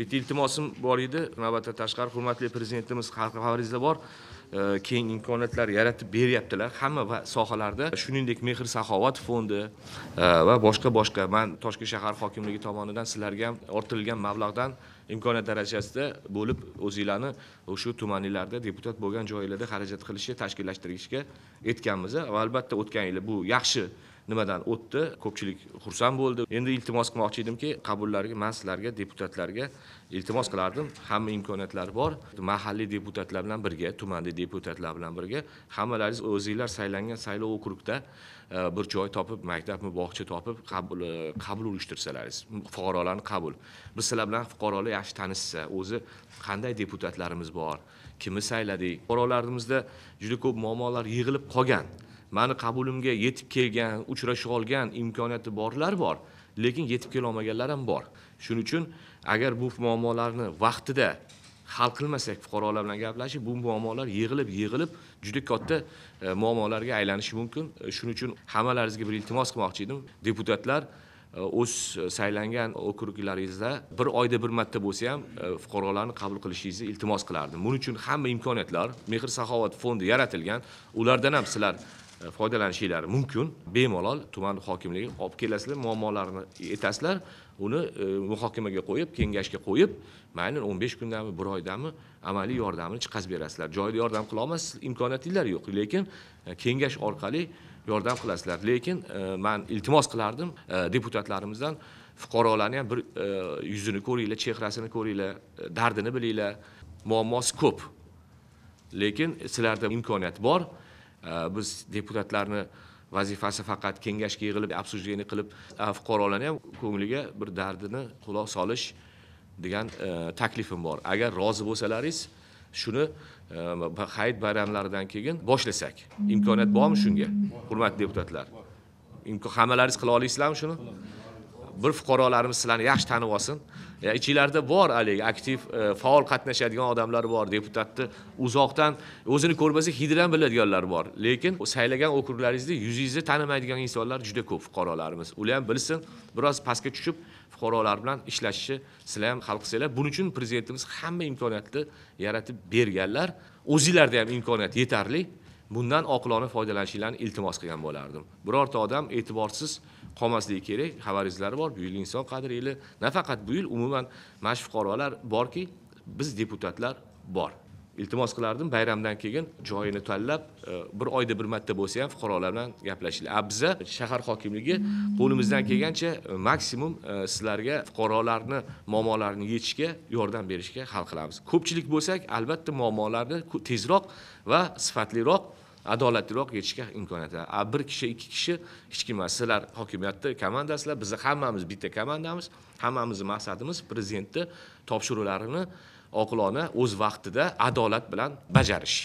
bitta iltimosim bor edi navbatdan tashqari hurmatli prezidentimiz xalqingizda bor keng imkoniyatlar yaratib beryaptilar hamma va sohalarda shuningdek mehr saxovat fondi va boshqa boshqa man toshkent shahar hokimligi tomonidan sizlarga ham orttirilgan mablag'dan imkoniyat darajasida bo'lib o'zinglarni o'sha tumaninglarda deputat bo'lgan joylarda xarajat qilishga tashkillashtirishga aytganmiz va albatta o'tgan yili bu yaxshi nimadan o'tdi ko'pchilik xursand bo'ldi endi iltimos qilmoqchi edimki qabullarga man sizlarga deputatlarga iltimos qilardim hamma imkoniyatlar bor mahalliy deputatlar bilan birga tumanli deputatlar bilan birga hammalaringiz o'zinglar saylangan saylov okrugida e, bir joy topib maktabmi bog'cha topib qabul e, qabul uyushtirsalaringiz fuqarolarni qabul biz sizlar bilan fuqarolar yaxshi tanishsa o'zi qanday deputatlarimiz bor kimni sayladik fuqarolarimizda juda ko'p muammolar yig'ilib qolgan mani qabulimga yetib kelgan uchrashib olgan imkoniyati borlar bor lekin yetib kelolmaganlar ham bor shuning uchun agar bu muammolarni vaqtida hal qilmasak fuqarolar bilan gaplashib bu muammolar yig'ilib yig'ilib juda katta e, muammolarga aylanishi mumkin e, shuning uchun hammalaringizga bir iltimos qilmoqchi edim deputatlar e, o'z saylangan okruglaringizda bir oyda bir marta bo'lsa ham fuqarolarni qabul qilishingizni iltimos qilardim buning uchun hamma imkoniyatlar mehr saxovat fondi yaratilgan ulardan ham sizlar E, foydalanishinglar mumkin bemalol tuman hokimligi olib kelasizlar muammolarini aytasizlar uni e, muhokamaga qo'yib kengashga qo'yib mayli o'n besh kundami bir oydami amaliy yordamini chiqazib berasizlar joyida yordam qila olmaysiz imkoniyatinglar yo'q lekin e, kengash orqali yordam qilasizlar lekin man iltimos qilardim deputatlarimizdan fuqarolarni ham bir yuzini ko'ringlar chehrasini ko'ringlar dardini bilinglar muammosi ko'p lekin sizlarda imkoniyat bor Э, biz deputatlarni vazifasi faqat kengashga yig'ilib обсуждение qilib fuqarolarni ham ko'ngliga bir dardini quloq solish degan e, taklifim bor agar rozi bo'lsalaringiz shuni e, hayit bayramlaridan keyin boshlasak imkoniyat bormi shunga hurmatli deputatlar hammalaringiz qila olasizlarmi shuni bir fuqarolarimiz sizlarni yaxshi tanib olsin ichinglarda bor haligi aktiv e, faol qatnashadigan odamlar bor deputatni uzoqdan o'zini ko'rmasak hididan biladiganlar bor lekin saylagan okruglaringizda yuzingizni tanimaydigan insonlar juda ko'p fuqarolarimiz ular ham bilsin biroz pastga tushib fuqarolar bilan ishlashni sizlar ham hal qilsanglar buning uchun prezidentimiz hamma imkoniyatni yaratib berganlar o'zinglarda ham imkoniyat yetarli bundan oqilona foydalanishinglarni iltimos qilgan bo'lardim birorta odam e'tiborsiz qolmasligi kerak xabaringizlar bor bu yil inson qadri yili nafaqat bu yil umuman mana shu fuqarolar borki biz deputatlar bor iltimos qilardim bayramdan keyin joyini tanlab e, bir oyda bir marta bo'lsa ham fuqarolar bilan gaplashinglar a biza shahar hokimligi qo'limizdan kelgancha e, maksimum e, sizlarga fuqarolarni muammolarini yechishga yordam berishga hal qilamiz ko'pchilik bo'lsak albatta muammolarni tezroq va sifatliroq adolatliroq yetishga imkoniyatlar a bir kishi ikki kishi hech kim emas sizlar hokimiyatni komandasizlar biz hammamiz bitta komandamiz hammamizni maqsadimiz prezidentni topshiriqlarini oqilona o'z vaqtida adolat bilan bajarish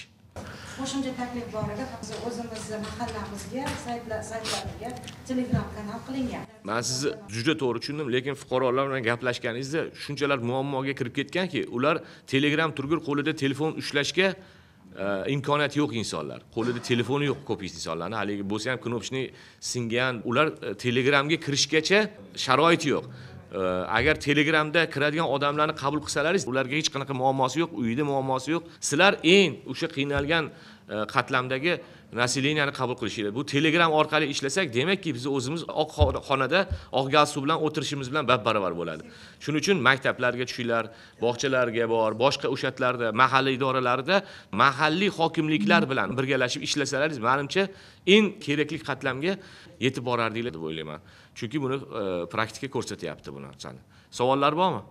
qo'shimcha taklif bor edi hozir o'zimizni mahallamizga saytlarimizga telegram kanal qilingan man sizni juda to'g'ri tushundim lekin fuqarolar bilan gaplashganingizda shunchalar muammoga kirib ketganki ular telegram turgur qo'lida telefon ushlashga imkoniyati yo'q insonlar qo'lida telefoni yo'q ko'p insonlarni haligi bo'lsa ham knopchniy singan ular e, telegramga kirishgacha sharoit yo'q agar telegramda kiradigan odamlarni qabul qilsalaringiz ularga hech qanaqa muammosi yo'q uyida muammosi yo'q sizlar eng o'sha qiynalgan E, qatlamdagi naseleniyani qabul qilish kerak bu telegram orqali ishlasak demakki biz o'zimiz oq xonada oq galstuk bilan o'tirishimiz bilan bab barobar bo'ladi shuning uchun maktablarga tushinglar bog'chalarga bor boshqa o'shatlarda mahalla idoralarida mahalliy hokimliklar bilan birgalashib ishlasalaringiz manimcha eng kerakli qatlamga yetib borardinglar deb o'ylayman chunki buni e, praktika ko'rsatyapti bu narsani savollar bormi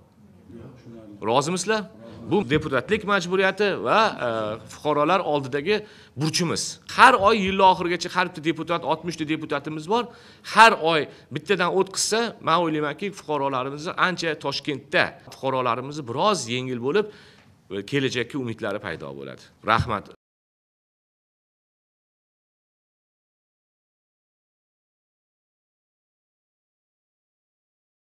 rozimisizlar bu deputatlik majburiyati va e, fuqarolar oldidagi burchimiz har oy yilni oxirigacha har bitta deputat oltmishta deputatimiz bor har oy bittadan o'tkazsa man o'ylaymanki fuqarolarimizni ancha toshkentda fuqarolarimizni biroz yengil bo'lib e, kelajakka umidlari paydo bo'ladi rahmat